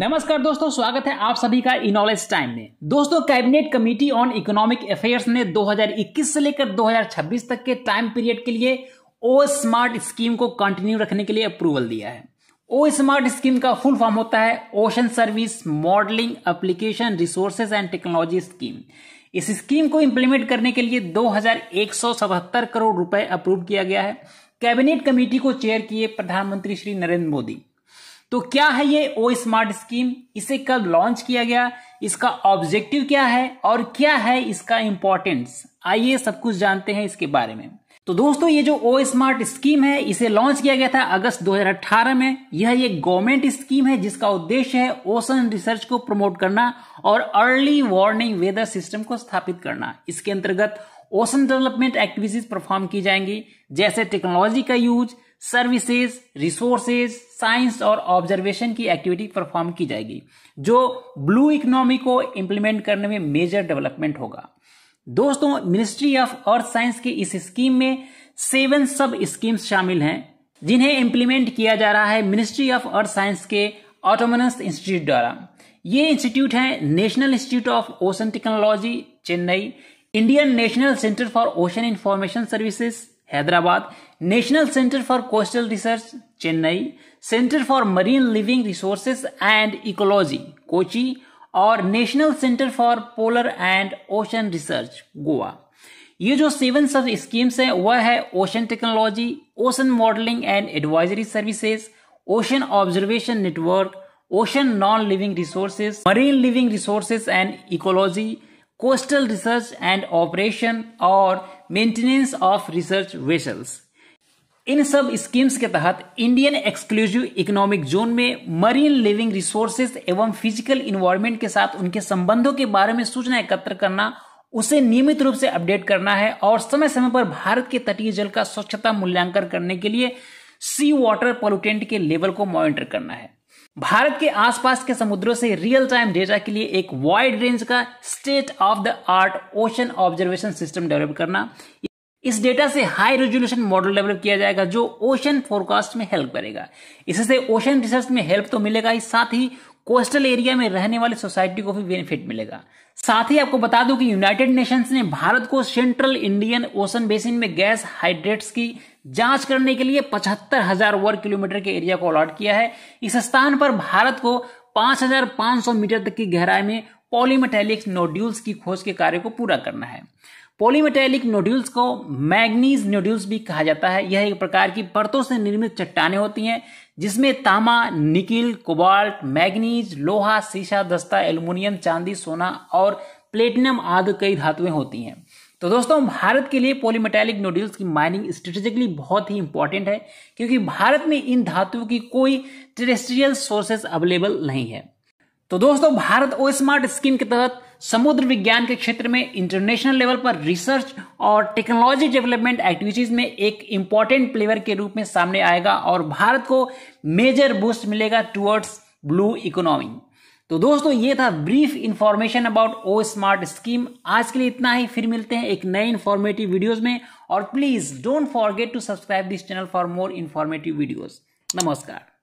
नमस्कार दोस्तों स्वागत है आप सभी का इनॉलेज टाइम में दोस्तों cabinet committee on economic affairs ने 2021 से लेकर 2026 तक के टाइम पीरियड के लिए ओ स्मार्ट स्कीम को कंटिन्यू रखने के लिए अप्रूवल दिया है ओ स्मार्ट स्कीम का फुल फॉर्म होता है ocean service modelling application resources and technology scheme इस स्कीम को इम्प्लीमेंट करने के लिए 2177 करोड़ रुपए अप्रूव किया गया है कैबिनेट कमेटी को चेयर किए प्रधानमंत्री श्री नरेंद्र मोदी तो क्या है ये ओ स्मार्ट स्कीम इसे कब लॉन्च किया गया इसका ऑब्जेक्टिव क्या है और क्या है इसका इंपॉर्टेंस आइए सब कुछ जानते हैं इसके बारे में तो दोस्तों ये जो ओ स्मार्ट स्कीम है इसे लॉन्च किया गया था अगस्त 2018 में यह एक गवर्नमेंट स्कीम है जिसका उद्देश्य है ओशन रिसर्च को प्रमोट करना और अर्ली वार्निंग वेदर सिस्टम को स्थापित करना इसके अंतर्गत ओशन डेवलपमेंट एक्टिविटीज परफॉर्म की जाएंगी जैसे टेक्नोलॉजी का यूज सर्विसेज रिसोर्सेज साइंस और ऑब्जर्वेशन की एक्टिविटी परफॉर्म की जाएगी जो ब्लू इकोनॉमी को इंप्लीमेंट करने में मेजर डेवलपमेंट होगा दोस्तों मिनिस्ट्री ऑफ अर्थ साइंस की इस स्कीम में सेवन सब स्कीम्स शामिल हैं जिन्हें इंप्लीमेंट किया जा रहा है मिनिस्ट्री ऑफ अर्थ साइंस के ऑटोमोनस इंस्टीट्यूट द्वारा ये इंस्टीट्यूट है National Institute of Ocean Technology Chennai Indian National Centre for Ocean Information Services Hyderabad National Centre for Coastal Research Chennai Centre for Marine Living Resources and Ecology Kochi और National Centre for Polar and Ocean Research Goa ये जो seven sub schemes हैं वह है ocean technology ocean modelling and advisory services ocean observation network ocean non living resources marine living resources and ecology coastal research and operation और maintenance of research vessels इन sub schemes के तहत Indian exclusive economic zone में marine living resources एवं physical environment के साथ उनके संबंधों के बारे में सूचना एकत्र करना उसे नियमित रूप से अपडेट करना है और समय समय पर भारत के तटीय जल का स्वच्छता मूल्यांकन करने के लिए सी वाटर पोल्यूटेंट के लेवल को मॉनिटर करना है भारत के आसपास के समुद्रों से रियल टाइम डेटा के लिए एक वाइड रेंज का state of the art ocean observation system develop करना इस डेटा से हाई रेजोल्यूशन मॉडल डेवलप किया जाएगा जो ओशन फोरकास्ट में हेल्प करेगा इससे ओशन रिसर्च में हेल्प तो मिलेगा ही साथ ही कोस्टल एरिया में रहने वाली सोसाइटी को भी बेनिफिट मिलेगा साथ ही आपको बता दूं कि यूनाइटेड नेशंस ने भारत को सेंट्रल इंडियन ओशन बेसिन में गैस हाइड्रेट्स की जांच करने के लिए पचहत्तर हजार वर्ग किलोमीटर के एरिया को अलॉट किया है इस स्थान पर भारत को 5,500 मीटर तक की गहराई में पॉलीमेटेलिक नोड्यूल्स की खोज के कार्य को पूरा करना है पॉलीमेटेलिक नोड्यूल्स को मैग्नीज नोड्यूल्स भी कहा जाता है यह एक प्रकार की परतों से निर्मित चट्टाने होती हैं जिसमें तामा निकिल कोबाल्ट मैग्नीज लोहा शीशा दस्ता एल्युमिनियम चांदी सोना और प्लेटिनम आदि कई धातुएं होती हैं तो दोस्तों भारत के लिए पॉलीमेटालिक नोड्यूल्स की माइनिंग स्ट्रेटेजिकली बहुत ही इंपॉर्टेंट है क्योंकि भारत में इन धातुओं की कोई टेरेस्ट्रियल सोर्सेस अवेलेबल नहीं है तो दोस्तों भारत ओ स्मार्ट स्कीम के तहत समुद्र विज्ञान के क्षेत्र में इंटरनेशनल लेवल पर रिसर्च और टेक्नोलॉजी डेवलपमेंट एक्टिविटीज में एक इंपॉर्टेंट प्लेयर के रूप में सामने आएगा और भारत को मेजर बूस्ट मिलेगा टुवर्ड्स ब्लू इकोनॉमी तो दोस्तों ये था brief information about O smart scheme आज के लिए इतना ही फिर मिलते हैं एक नए इन्फॉर्मेटिव वीडियोस में और please don't forget to subscribe this channel for more informative videos नमस्कार